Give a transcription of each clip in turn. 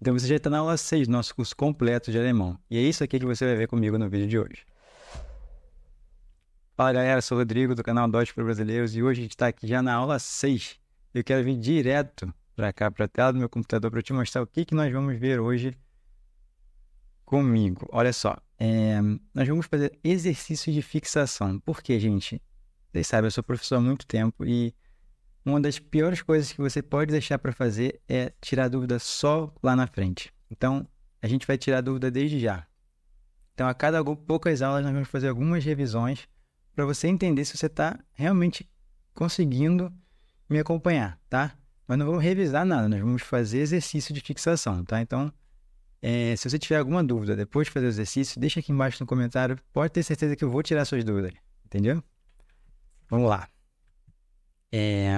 Então você já está na aula 6 do nosso curso completo de alemão. E é isso aqui que você vai ver comigo no vídeo de hoje. Fala galera, sou o Rodrigo do canal Dodge para Brasileiros e hoje a gente está aqui já na aula 6. Eu quero vir direto para cá, para a tela do meu computador, para te mostrar o que, que nós vamos ver hoje comigo. Olha só, é... nós vamos fazer exercícios de fixação. Por quê, gente? Vocês sabem, eu sou professor há muito tempo e uma das piores coisas que você pode deixar para fazer é tirar dúvida só lá na frente. Então, a gente vai tirar dúvida desde já. Então, a cada poucas aulas, nós vamos fazer algumas revisões para você entender se você está realmente conseguindo me acompanhar, tá? Mas não vamos revisar nada, nós vamos fazer exercício de fixação, tá? Então, é, se você tiver alguma dúvida depois de fazer o exercício, deixa aqui embaixo no comentário. Pode ter certeza que eu vou tirar suas dúvidas, entendeu? Vamos lá. É...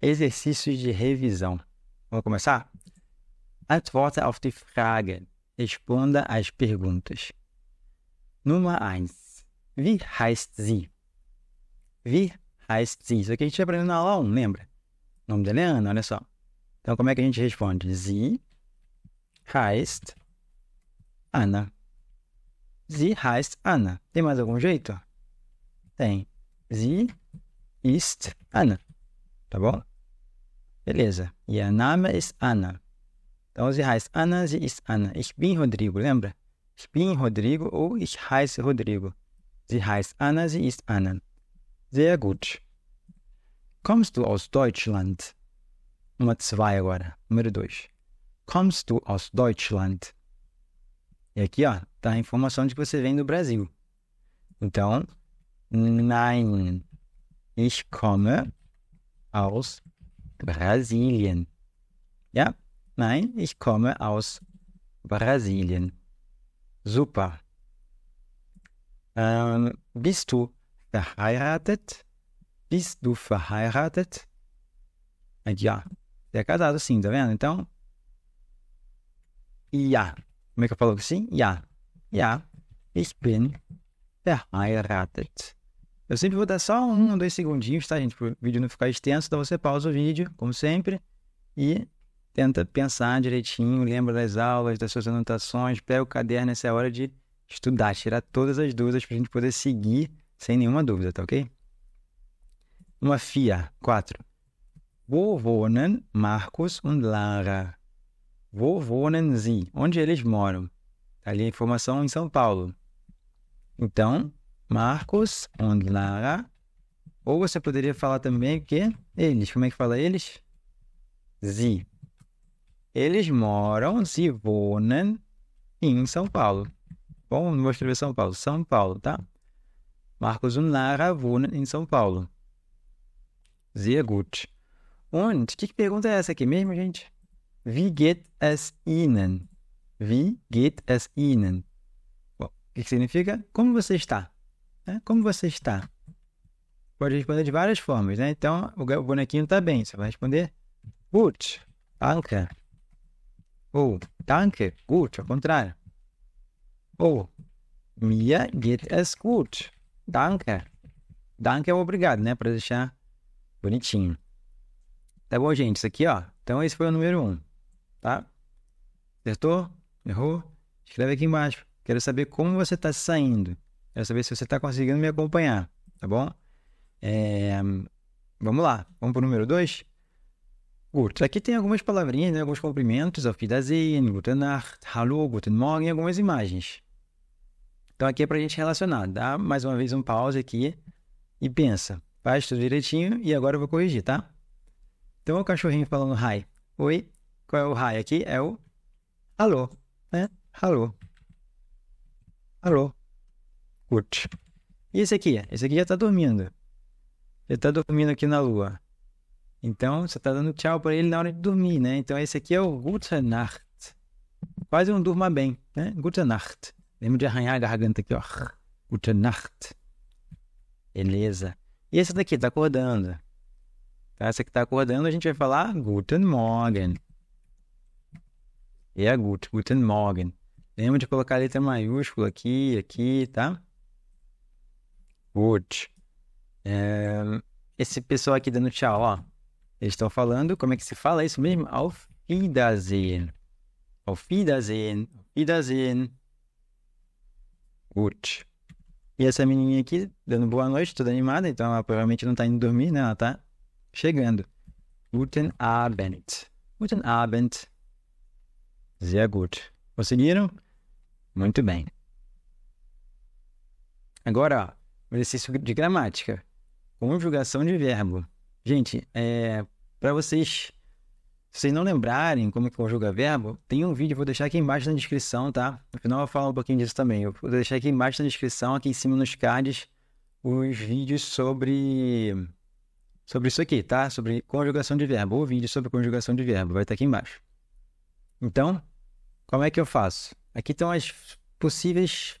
Exercícios de revisão. Vamos começar? Antworte auf die Frage. Responda às perguntas. Número 1. Wie heißt sie? Wie heißt sie? Isso aqui a gente aprendeu na aula 1, lembra? O nome dela é Ana, olha só. Então, como é que a gente responde? Sie heißt Ana. Sie heißt Ana. Tem mais algum jeito? Tem. Sie ist Anna. Tá bom? Beleza. Ihr Name ist Anna. Então, oh, sie heißt Anna, sie ist Anna. Ich bin Rodrigo, lembra? Ich bin Rodrigo ou oh, ich heiße Rodrigo. Sie heißt Anna, sie ist Anna. Sehr gut. Kommst du aus Deutschland? Nummer zwei agora. Número dois. Kommst du aus Deutschland? E aqui, ó, tá a informação de que você vem do Brasil. Então, Nein, ich komme aus Brasilien. Ja, nein, ich komme aus Brasilien. Super. Ähm, bist du verheiratet? Bist du verheiratet? Äh, ja. der é casado sim, tá vendo? Então. Ja. Como falou que sim, Ja. Ja. Ich bin verheiratet. Eu sempre vou dar só um ou dois segundinhos, tá, gente? Para o vídeo não ficar extenso, então você pausa o vídeo, como sempre, e tenta pensar direitinho, lembra das aulas, das suas anotações, pega o caderno, essa é a hora de estudar, tirar todas as dúvidas para a gente poder seguir sem nenhuma dúvida, tá ok? Uma FIA, quatro. Wo wohnen Marcos und Lara? Wo wohnen sie? Onde eles moram? Tá ali a informação em São Paulo. Então, Marcos Onlara. Ou você poderia falar também que eles, como é que fala eles? Zi. Eles moram, se wohnen, em São Paulo. Bom, não vou escrever São Paulo, São Paulo, tá? Marcos Lara wohnen em São Paulo. Sehr é gut. Und, que, que pergunta é essa aqui mesmo, gente? Wie geht es Ihnen? Wie geht es Ihnen? Bom, o que, que significa? Como você está? Né? Como você está? Pode responder de várias formas, né? Então, o bonequinho está bem. Você vai responder gut, danke. Ou oh, danke, gut, ao contrário. Ou oh, mir geht es gut, danke. Danke é o obrigado, né? Para deixar bonitinho. Tá bom, gente? Isso aqui, ó. Então, esse foi o número 1, um, tá? Acertou? Errou? Escreve aqui embaixo. Quero saber como você está saindo. Quero saber se você está conseguindo me acompanhar, tá bom? É, vamos lá, vamos para o número 2? Gut, aqui tem algumas palavrinhas, né? alguns cumprimentos, auf Wiedersehen, Guten Nacht, Hallo, Guten Morgen, algumas imagens. Então aqui é para a gente relacionar. Dá mais uma vez um pause aqui e pensa. Faz tudo direitinho e agora eu vou corrigir, tá? Então o cachorrinho falando hi. Oi. Qual é o hi aqui? É o alô, né? Alô. Alô curte. E esse aqui? Esse aqui já tá dormindo. Ele tá dormindo aqui na lua. Então, você tá dando tchau para ele na hora de dormir, né? Então, esse aqui é o Gute Nacht. Quase um durma bem, né? Gute Nacht. Lembra de arranhar a garganta aqui, ó. Gute Nacht. Beleza. E esse daqui tá acordando. Tá? Essa que tá acordando, a gente vai falar Guten Morgen. É, gut, Guten Morgen. Lembra de colocar a letra maiúscula aqui, aqui, tá? Wood. É... Esse pessoal aqui dando tchau, ó. Eles estão falando, como é que se fala isso mesmo? Auf Wiedersehen. Auf Wiedersehen. Wiedersehen. Gut. E essa menininha aqui, dando boa noite, toda animada, então ela provavelmente não tá indo dormir, né? Ela tá chegando. Guten Abend. Guten Abend. Sehr gut. Conseguiram? Muito bem. Agora, um exercício de gramática. Conjugação de verbo. Gente, é, para vocês, se vocês não lembrarem como conjuga verbo, tem um vídeo, vou deixar aqui embaixo na descrição, tá? No final eu falo um pouquinho disso também. Eu vou deixar aqui embaixo na descrição, aqui em cima nos cards, os vídeos sobre sobre isso aqui, tá? Sobre conjugação de verbo. O vídeo sobre conjugação de verbo vai estar aqui embaixo. Então, como é que eu faço? Aqui estão as possíveis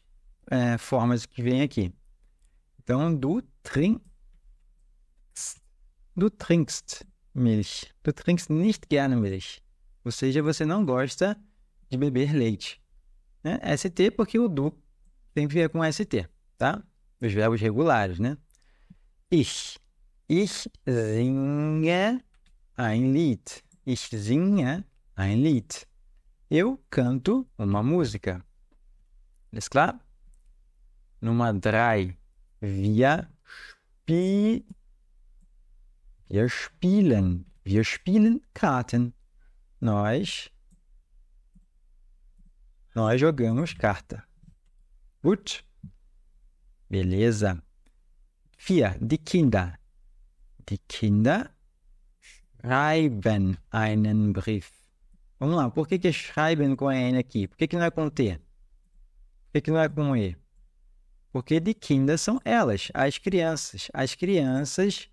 é, formas que vem aqui. Então, du trinkst. Du trinkst Milch. Du trinkst nicht gerne Milch. Ou seja, você não gosta de beber leite. Né? ST, porque o du tem que ver com ST, tá? Os verbos regulares, né? Ich. Ich singe ein Lied. Ich singe ein Lied. Eu canto uma música. Alles klar? Numa dry. Wir spiel Wir spielen. Wir spielen Karten. Nós Nós jogamos carta. Gut. Beleza. Vier. Die Kinder. Die Kinder schreiben einen Brief. Vamos lá, por que, que é schreiben com a N aqui? Por que, que não é com T? Por que, que não é com E? Porque de quinda são elas, as crianças. As crianças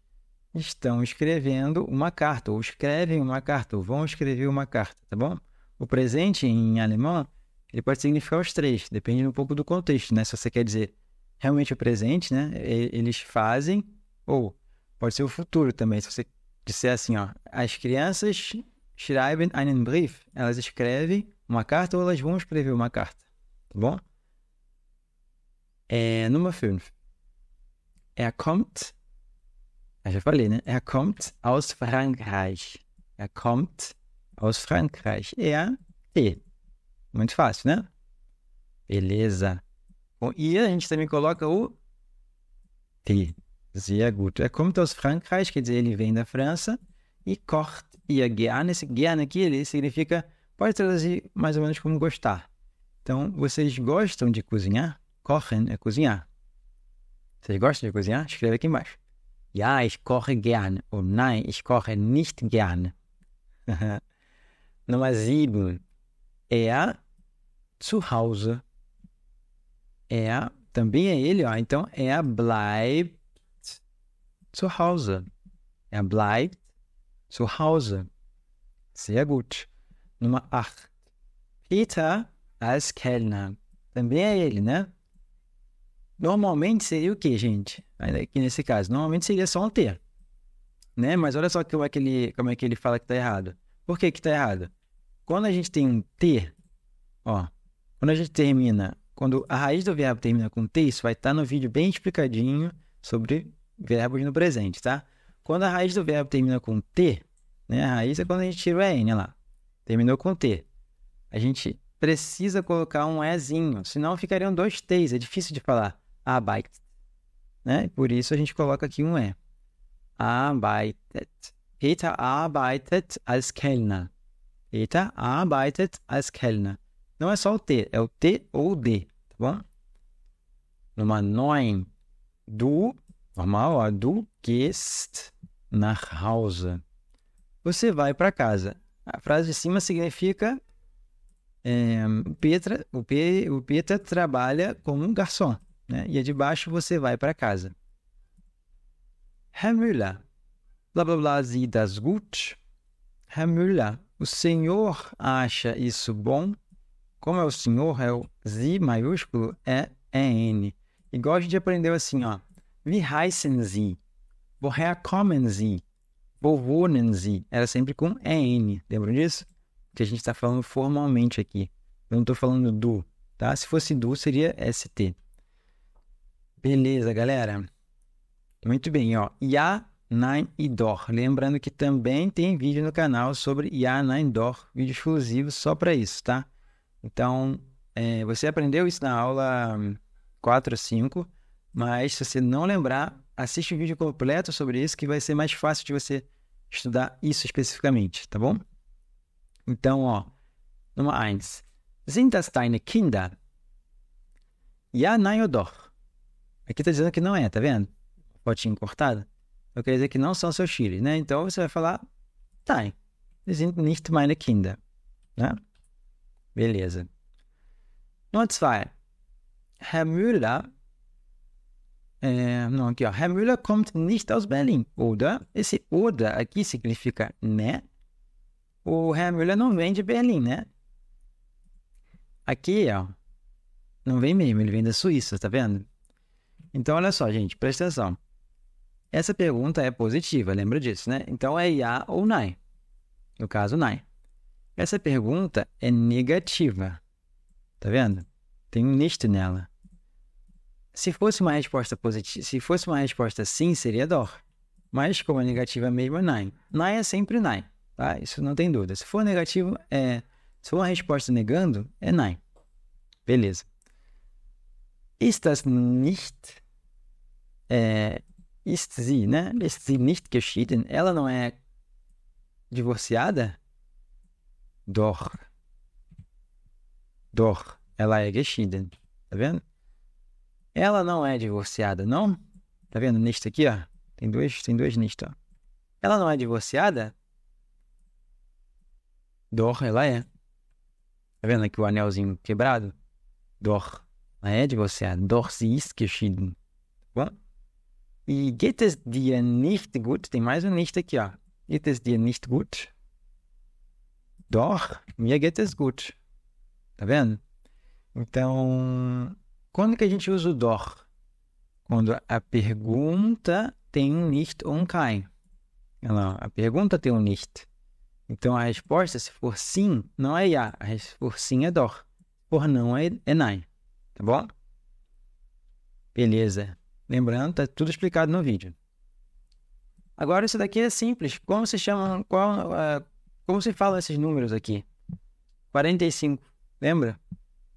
estão escrevendo uma carta, ou escrevem uma carta, ou vão escrever uma carta, tá bom? O presente em alemão, ele pode significar os três, depende um pouco do contexto, né? Se você quer dizer realmente o presente, né? Eles fazem, ou pode ser o futuro também. Se você disser assim, ó, as crianças schreiben einen Brief, elas escrevem uma carta ou elas vão escrever uma carta, tá bom? É, Nummer 5. Er kommt, eu já falei, né? Er kommt aus Frankreich. Er kommt aus Frankreich. Er, e. Muito fácil, né? Beleza. Bom, e a gente também coloca o T. Sehr gut. Er kommt aus Frankreich, quer dizer, ele vem da França. E corte e a gerne, ah, esse gerne aqui, ele significa, pode traduzir mais ou menos como gostar. Então, vocês gostam de cozinhar? Kochen é cozinhar. Vocês gostam de cozinhar? Escreve aqui embaixo. Ja, ich koche gern. Ou nein, ich koche nicht gern. Nummer 7. Er zu Hause. Er, também é ele, ó. Então, er bleibt zu Hause. Er bleibt zu Hause. Sehr gut. Nummer 8. Peter als Kellner. Também é ele, né? Normalmente seria o né, que, gente? Aqui nesse caso, normalmente seria só um ter, Né? Mas olha só como é que ele, como é que ele fala que está errado. Por que que tá errado? Quando a gente tem um ter, ó, quando a gente termina, quando a raiz do verbo termina com ter, isso vai estar tá no vídeo bem explicadinho sobre verbos no presente, tá? Quando a raiz do verbo termina com ter, né? A raiz é quando a gente tira o EN lá. Terminou com ter. A gente precisa colocar um Ezinho, senão ficariam dois T's, é difícil de falar arbeitet. Né? Por isso a gente coloca aqui um E. Arbeitet. Peter arbeitet als Kellner. Peter arbeitet als Kellner. Não é só o T, é o T ou o D, tá bom? Nummer 9. Du, normal, ó, du gehst nach Hause. Você vai para casa. A frase de cima significa é, Petra, o, o Peter trabalha como um garçom. Né? E a de baixo você vai para casa. Herr Müller, Blá blá blá sie das gut. Herr Müller, O senhor acha isso bom? Como é o senhor, é o Z maiúsculo, é, EN. É Igual a gente aprendeu assim, ó. Wie heißen Sie? Woher kommen Sie? Wo wohnen Sie? Era sempre com EN. Lembram disso? Que a gente está falando formalmente aqui. Eu não estou falando do, tá? Se fosse do, seria ST. Beleza, galera. Muito bem, ó. Ya Dor. Lembrando que também tem vídeo no canal sobre Ya Dor, vídeo exclusivo só para isso, tá? Então, é, você aprendeu isso na aula 4 ou 5, mas se você não lembrar, assiste o vídeo completo sobre isso que vai ser mais fácil de você estudar isso especificamente, tá bom? Então, ó, Nummer 1. Sind das deine Kinder? Ja, nein oder doch? Aqui tá dizendo que não é, tá vendo? Potinho cortado. Então quer dizer que não são seus chiles, né? Então você vai falar, tá, die sind nicht meine Kinder, né? Beleza. Nummer zwei. Herr Müller, é, não, aqui ó, Herr Müller kommt nicht aus Berlin, oder? Esse oder aqui significa, né? O Herr Müller não vem de Berlim, né? Aqui, ó, não vem mesmo, ele vem da Suíça, tá vendo? Então, olha só, gente, presta atenção. Essa pergunta é positiva, lembra disso, né? Então é IA ou NAI. No caso, NAI. Essa pergunta é negativa. Tá vendo? Tem um nisto nela. Se fosse uma resposta positiva, se fosse uma resposta sim, seria DOR. Mas como é negativa mesmo, é NAI. NAI é sempre NAI, tá? Isso não tem dúvida. Se for negativo, é... Se for uma resposta negando, é NAI. Beleza ist das nicht, é, ist sie, né? Ist sie nicht geschieden? Ela não é divorciada? Doch. Doch. Ela é geschieden. Tá vendo? Ela não é divorciada, não? Tá vendo? Nicht aqui, ó. Tem dois, tem dois nicht, ó. Ela não é divorciada? Dor, ela é. Tá vendo aqui o anelzinho quebrado? Dor. Right? Was ja dor. sie ist geschieden. E geht es dir nicht gut? mais um nicht, ja. Geht es dir nicht gut? Doch, mir geht es gut. Tá vendo? Então, quando que a gente usa o dor? Quando a pergunta tem um nicht ou um kein. Não, a pergunta tem um nicht. Então, a resposta, se for sim, não é ja. Se for sim, é dor. Por não, é, é nein. Tá bom? Beleza. Lembrando, tá tudo explicado no vídeo. Agora, isso daqui é simples. Como se chama, qual, uh, como se fala esses números aqui? 45, lembra?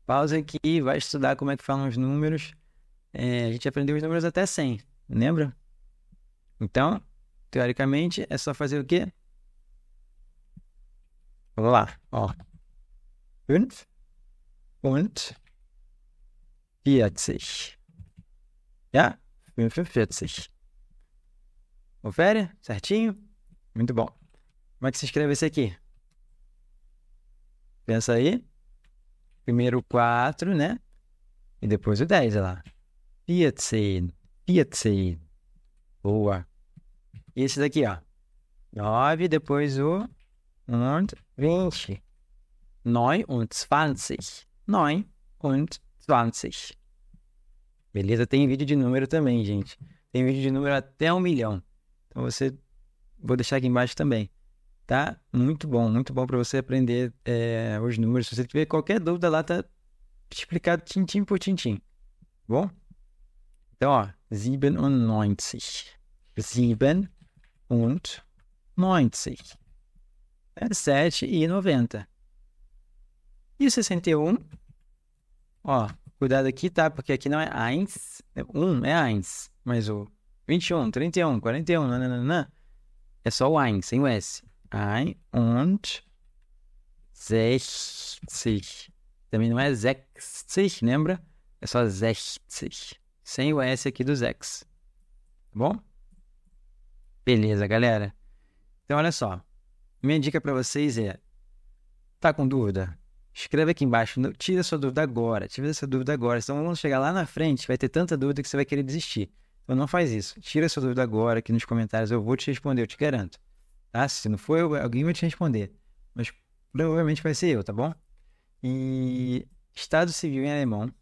Pausa aqui, vai estudar como é que falam os números. É, a gente aprendeu os números até 100, lembra? Então, teoricamente, é só fazer o quê? Vamos lá, ó. Und, und, 45. Ja? 45. Confere? Certinho? Muito bom. Como é que se escreve esse aqui? Pensa aí. Primeiro o 4, né? E depois o 10, olha lá. 14. 14. Boa. E esse daqui, ó. 9, depois o und 20. 9 und 20. 9 und 20. Beleza? Tem vídeo de número também, gente. Tem vídeo de número até um milhão. Então você. Vou deixar aqui embaixo também. Tá? Muito bom, muito bom para você aprender é, os números. Se você tiver qualquer dúvida lá, tá explicado tintim por tintim. Tá bom? Então, ó. 97. 7 é e 90. 7 e 90. E 61? Ó, cuidado aqui, tá? Porque aqui não é eins, é um é eins, mas o 21, 31, 41, não é só o eins, sem o S. Ein und sechzig. Também não é sechzig, lembra? É só sechzig, sem o S aqui do zex, tá bom? Beleza, galera. Então, olha só. Minha dica para vocês é: tá com dúvida? Escreva aqui embaixo, tira sua dúvida agora, tira essa dúvida agora. senão vamos chegar lá na frente, vai ter tanta dúvida que você vai querer desistir. Então, não faz isso. Tira sua dúvida agora aqui nos comentários, eu vou te responder, eu te garanto. Tá? Se não for, alguém vai te responder. Mas provavelmente vai ser eu, tá bom? E Estado Civil em alemão.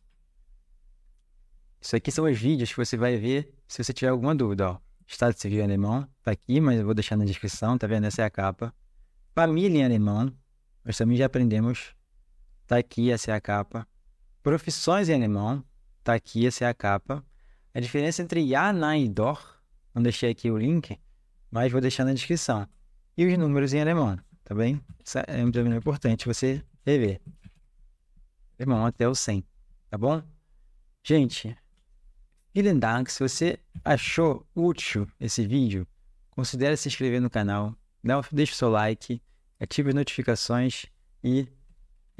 Isso aqui são os vídeos que você vai ver se você tiver alguma dúvida, ó. Estado Civil em alemão, tá aqui, mas eu vou deixar na descrição, tá vendo? Essa é a capa. Família em alemão, nós também já aprendemos tá aqui, essa é a capa. Profissões em alemão, tá aqui, essa é a capa. A diferença entre Ja, Nein e Doch, não deixei aqui o link, mas vou deixar na descrição. E os números em alemão, tá bem? Isso é, é importante você rever. Alemão até o 100, tá bom? Gente, vielen Dank. Se você achou útil esse vídeo, considere se inscrever no canal, deixe o seu like, ative as notificações e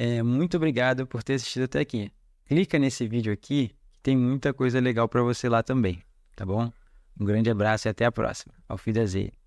é, muito obrigado por ter assistido até aqui. Clica nesse vídeo aqui, que tem muita coisa legal para você lá também, tá bom? Um grande abraço e até a próxima. Auf Wiedersehen.